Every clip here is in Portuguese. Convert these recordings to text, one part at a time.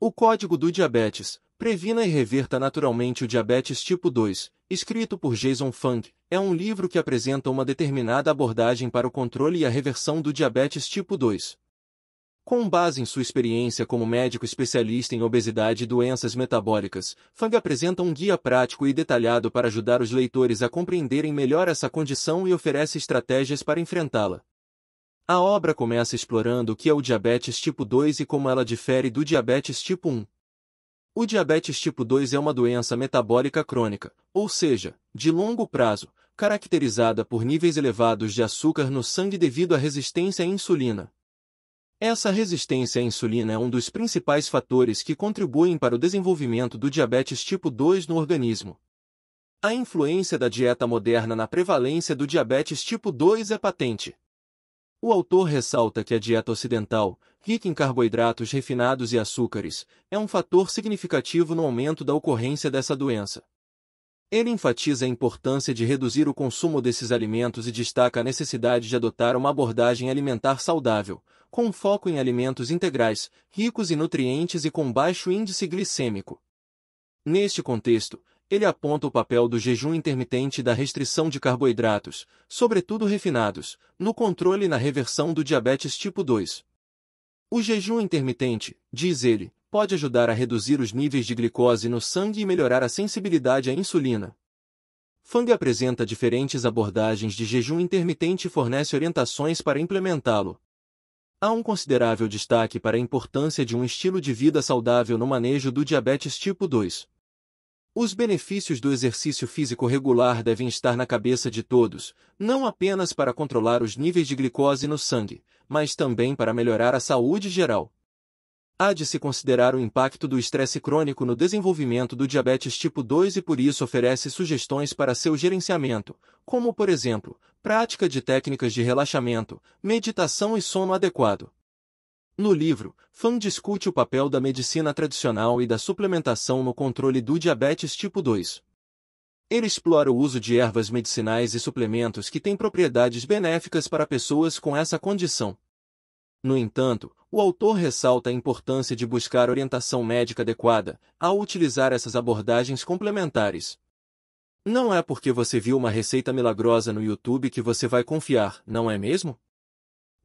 O Código do Diabetes, Previna e Reverta Naturalmente o Diabetes Tipo 2, escrito por Jason Funk, é um livro que apresenta uma determinada abordagem para o controle e a reversão do diabetes tipo 2. Com base em sua experiência como médico especialista em obesidade e doenças metabólicas, Fang apresenta um guia prático e detalhado para ajudar os leitores a compreenderem melhor essa condição e oferece estratégias para enfrentá-la. A obra começa explorando o que é o diabetes tipo 2 e como ela difere do diabetes tipo 1. O diabetes tipo 2 é uma doença metabólica crônica, ou seja, de longo prazo, caracterizada por níveis elevados de açúcar no sangue devido à resistência à insulina. Essa resistência à insulina é um dos principais fatores que contribuem para o desenvolvimento do diabetes tipo 2 no organismo. A influência da dieta moderna na prevalência do diabetes tipo 2 é patente. O autor ressalta que a dieta ocidental, rica em carboidratos refinados e açúcares, é um fator significativo no aumento da ocorrência dessa doença. Ele enfatiza a importância de reduzir o consumo desses alimentos e destaca a necessidade de adotar uma abordagem alimentar saudável, com foco em alimentos integrais, ricos em nutrientes e com baixo índice glicêmico. Neste contexto, ele aponta o papel do jejum intermitente e da restrição de carboidratos, sobretudo refinados, no controle e na reversão do diabetes tipo 2. O jejum intermitente, diz ele, pode ajudar a reduzir os níveis de glicose no sangue e melhorar a sensibilidade à insulina. Fang apresenta diferentes abordagens de jejum intermitente e fornece orientações para implementá-lo. Há um considerável destaque para a importância de um estilo de vida saudável no manejo do diabetes tipo 2. Os benefícios do exercício físico regular devem estar na cabeça de todos, não apenas para controlar os níveis de glicose no sangue, mas também para melhorar a saúde geral. Há de se considerar o impacto do estresse crônico no desenvolvimento do diabetes tipo 2 e por isso oferece sugestões para seu gerenciamento, como, por exemplo, prática de técnicas de relaxamento, meditação e sono adequado. No livro, Fan discute o papel da medicina tradicional e da suplementação no controle do diabetes tipo 2. Ele explora o uso de ervas medicinais e suplementos que têm propriedades benéficas para pessoas com essa condição. No entanto, o autor ressalta a importância de buscar orientação médica adequada ao utilizar essas abordagens complementares. Não é porque você viu uma receita milagrosa no YouTube que você vai confiar, não é mesmo?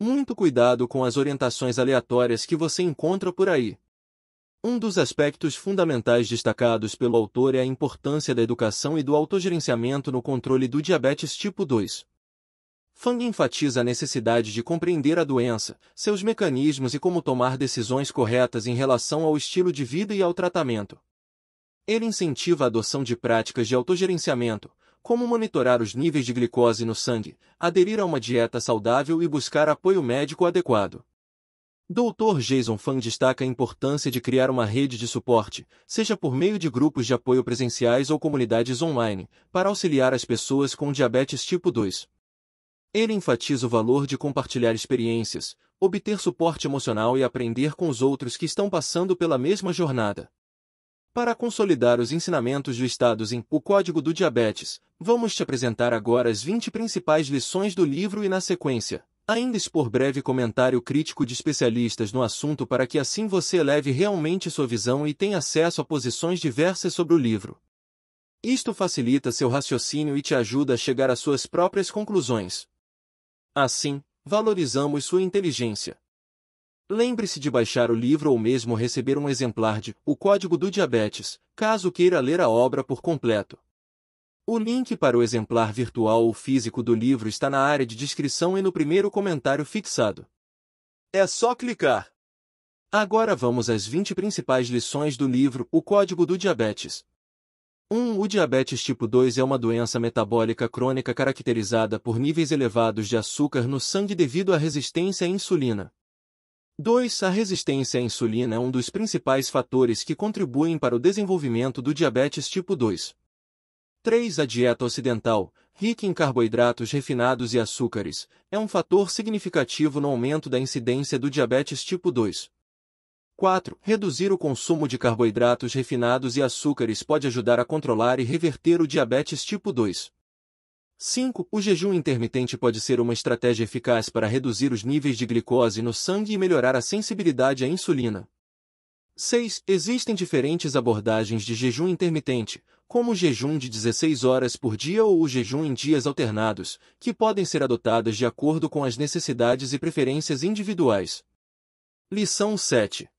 Muito cuidado com as orientações aleatórias que você encontra por aí. Um dos aspectos fundamentais destacados pelo autor é a importância da educação e do autogerenciamento no controle do diabetes tipo 2. Fang enfatiza a necessidade de compreender a doença, seus mecanismos e como tomar decisões corretas em relação ao estilo de vida e ao tratamento. Ele incentiva a adoção de práticas de autogerenciamento, como monitorar os níveis de glicose no sangue, aderir a uma dieta saudável e buscar apoio médico adequado. Dr. Jason Fan destaca a importância de criar uma rede de suporte, seja por meio de grupos de apoio presenciais ou comunidades online, para auxiliar as pessoas com diabetes tipo 2. Ele enfatiza o valor de compartilhar experiências, obter suporte emocional e aprender com os outros que estão passando pela mesma jornada. Para consolidar os ensinamentos do em O Código do Diabetes, vamos te apresentar agora as 20 principais lições do livro e, na sequência, ainda expor breve comentário crítico de especialistas no assunto para que assim você eleve realmente sua visão e tenha acesso a posições diversas sobre o livro. Isto facilita seu raciocínio e te ajuda a chegar às suas próprias conclusões. Assim, valorizamos sua inteligência. Lembre-se de baixar o livro ou mesmo receber um exemplar de O Código do Diabetes, caso queira ler a obra por completo. O link para o exemplar virtual ou físico do livro está na área de descrição e no primeiro comentário fixado. É só clicar. Agora vamos às 20 principais lições do livro O Código do Diabetes. 1. O diabetes tipo 2 é uma doença metabólica crônica caracterizada por níveis elevados de açúcar no sangue devido à resistência à insulina. 2. A resistência à insulina é um dos principais fatores que contribuem para o desenvolvimento do diabetes tipo 2. 3. A dieta ocidental, rica em carboidratos refinados e açúcares, é um fator significativo no aumento da incidência do diabetes tipo 2. 4. Reduzir o consumo de carboidratos refinados e açúcares pode ajudar a controlar e reverter o diabetes tipo 2. 5. O jejum intermitente pode ser uma estratégia eficaz para reduzir os níveis de glicose no sangue e melhorar a sensibilidade à insulina. 6. Existem diferentes abordagens de jejum intermitente, como o jejum de 16 horas por dia ou o jejum em dias alternados, que podem ser adotadas de acordo com as necessidades e preferências individuais. Lição 7.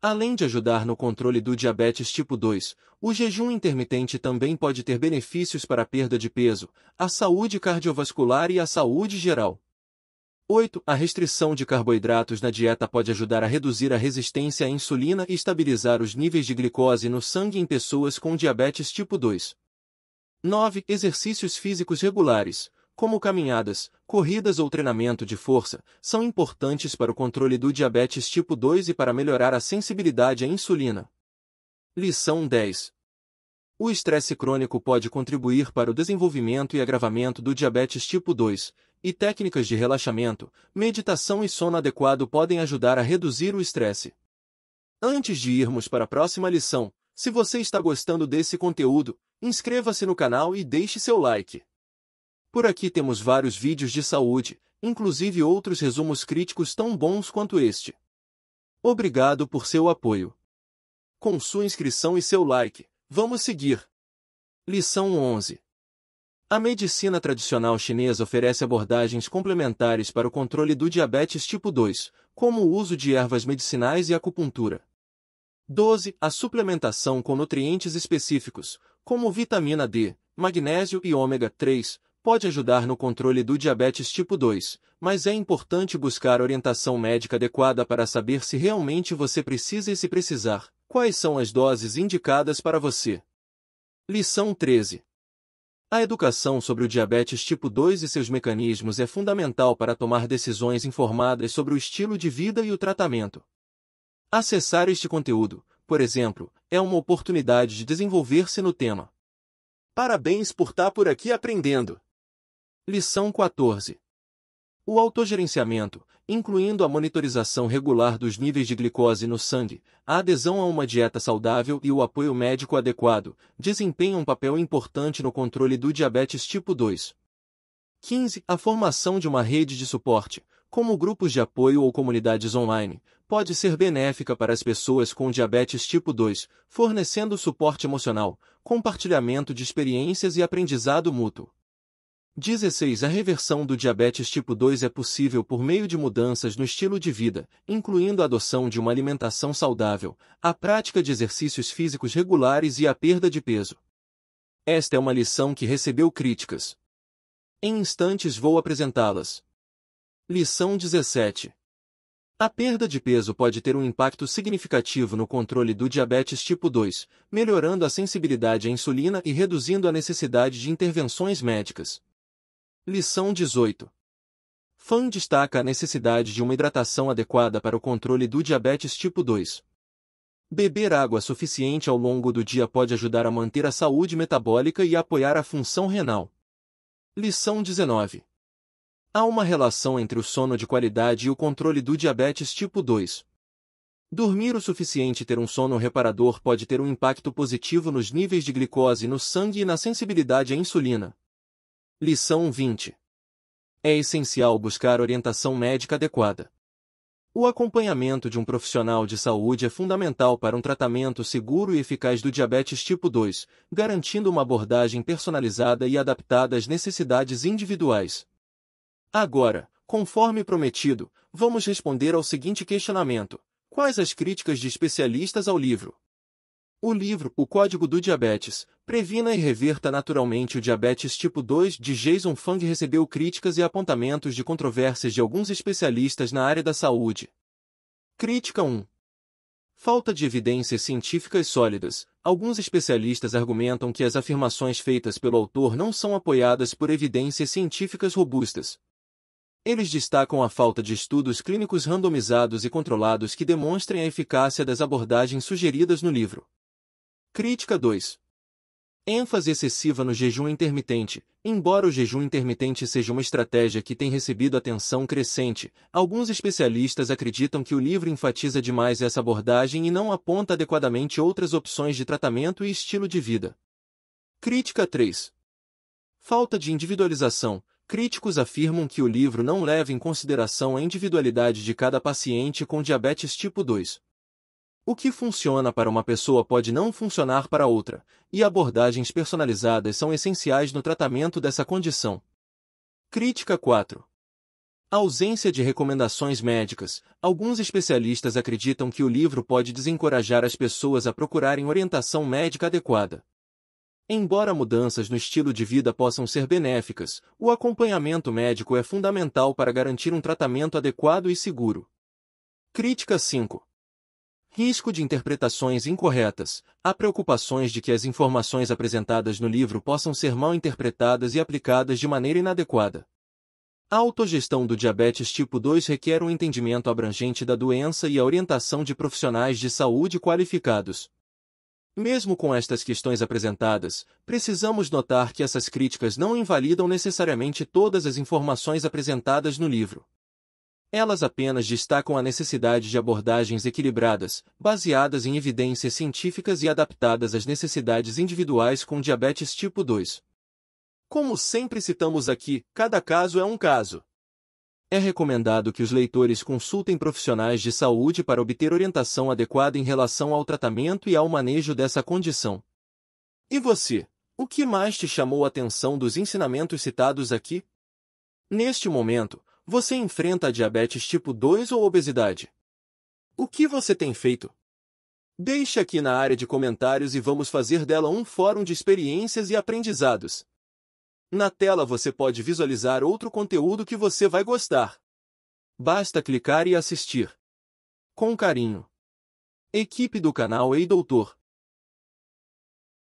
Além de ajudar no controle do diabetes tipo 2, o jejum intermitente também pode ter benefícios para a perda de peso, a saúde cardiovascular e a saúde geral. 8. A restrição de carboidratos na dieta pode ajudar a reduzir a resistência à insulina e estabilizar os níveis de glicose no sangue em pessoas com diabetes tipo 2. 9. Exercícios físicos regulares como caminhadas, corridas ou treinamento de força, são importantes para o controle do diabetes tipo 2 e para melhorar a sensibilidade à insulina. Lição 10. O estresse crônico pode contribuir para o desenvolvimento e agravamento do diabetes tipo 2, e técnicas de relaxamento, meditação e sono adequado podem ajudar a reduzir o estresse. Antes de irmos para a próxima lição, se você está gostando desse conteúdo, inscreva-se no canal e deixe seu like. Por aqui temos vários vídeos de saúde, inclusive outros resumos críticos tão bons quanto este. Obrigado por seu apoio. Com sua inscrição e seu like, vamos seguir. Lição 11 A medicina tradicional chinesa oferece abordagens complementares para o controle do diabetes tipo 2, como o uso de ervas medicinais e acupuntura. 12. A suplementação com nutrientes específicos, como vitamina D, magnésio e ômega 3, pode ajudar no controle do diabetes tipo 2, mas é importante buscar orientação médica adequada para saber se realmente você precisa e se precisar, quais são as doses indicadas para você. Lição 13 a educação sobre o diabetes tipo 2 e seus mecanismos é fundamental para tomar decisões informadas sobre o estilo de vida e o tratamento. Acessar este conteúdo, por exemplo, é uma oportunidade de desenvolver-se no tema. Parabéns por estar por aqui aprendendo! Lição 14. O autogerenciamento, incluindo a monitorização regular dos níveis de glicose no sangue, a adesão a uma dieta saudável e o apoio médico adequado, desempenham um papel importante no controle do diabetes tipo 2. 15. A formação de uma rede de suporte, como grupos de apoio ou comunidades online, pode ser benéfica para as pessoas com diabetes tipo 2, fornecendo suporte emocional, compartilhamento de experiências e aprendizado mútuo. 16. A reversão do diabetes tipo 2 é possível por meio de mudanças no estilo de vida, incluindo a adoção de uma alimentação saudável, a prática de exercícios físicos regulares e a perda de peso. Esta é uma lição que recebeu críticas. Em instantes vou apresentá-las. Lição 17. A perda de peso pode ter um impacto significativo no controle do diabetes tipo 2, melhorando a sensibilidade à insulina e reduzindo a necessidade de intervenções médicas. Lição 18. Fan destaca a necessidade de uma hidratação adequada para o controle do diabetes tipo 2. Beber água suficiente ao longo do dia pode ajudar a manter a saúde metabólica e apoiar a função renal. Lição 19. Há uma relação entre o sono de qualidade e o controle do diabetes tipo 2. Dormir o suficiente e ter um sono reparador pode ter um impacto positivo nos níveis de glicose no sangue e na sensibilidade à insulina, Lição 20. É essencial buscar orientação médica adequada. O acompanhamento de um profissional de saúde é fundamental para um tratamento seguro e eficaz do diabetes tipo 2, garantindo uma abordagem personalizada e adaptada às necessidades individuais. Agora, conforme prometido, vamos responder ao seguinte questionamento: Quais as críticas de especialistas ao livro? O livro O Código do Diabetes, Previna e Reverta Naturalmente o Diabetes Tipo 2 de Jason Fung recebeu críticas e apontamentos de controvérsias de alguns especialistas na área da saúde. Crítica 1. Falta de evidências científicas sólidas. Alguns especialistas argumentam que as afirmações feitas pelo autor não são apoiadas por evidências científicas robustas, eles destacam a falta de estudos clínicos randomizados e controlados que demonstrem a eficácia das abordagens sugeridas no livro. Crítica 2. ênfase excessiva no jejum intermitente. Embora o jejum intermitente seja uma estratégia que tem recebido atenção crescente, alguns especialistas acreditam que o livro enfatiza demais essa abordagem e não aponta adequadamente outras opções de tratamento e estilo de vida. Crítica 3. Falta de individualização. Críticos afirmam que o livro não leva em consideração a individualidade de cada paciente com diabetes tipo 2. O que funciona para uma pessoa pode não funcionar para outra, e abordagens personalizadas são essenciais no tratamento dessa condição. Crítica 4. A ausência de recomendações médicas. Alguns especialistas acreditam que o livro pode desencorajar as pessoas a procurarem orientação médica adequada. Embora mudanças no estilo de vida possam ser benéficas, o acompanhamento médico é fundamental para garantir um tratamento adequado e seguro. Crítica 5. Risco de interpretações incorretas. Há preocupações de que as informações apresentadas no livro possam ser mal interpretadas e aplicadas de maneira inadequada. A autogestão do diabetes tipo 2 requer um entendimento abrangente da doença e a orientação de profissionais de saúde qualificados. Mesmo com estas questões apresentadas, precisamos notar que essas críticas não invalidam necessariamente todas as informações apresentadas no livro. Elas apenas destacam a necessidade de abordagens equilibradas, baseadas em evidências científicas e adaptadas às necessidades individuais com diabetes tipo 2. Como sempre citamos aqui, cada caso é um caso. É recomendado que os leitores consultem profissionais de saúde para obter orientação adequada em relação ao tratamento e ao manejo dessa condição. E você? O que mais te chamou a atenção dos ensinamentos citados aqui? Neste momento, você enfrenta diabetes tipo 2 ou obesidade? O que você tem feito? Deixe aqui na área de comentários e vamos fazer dela um fórum de experiências e aprendizados. Na tela você pode visualizar outro conteúdo que você vai gostar. Basta clicar e assistir. Com carinho. Equipe do canal Ei Doutor.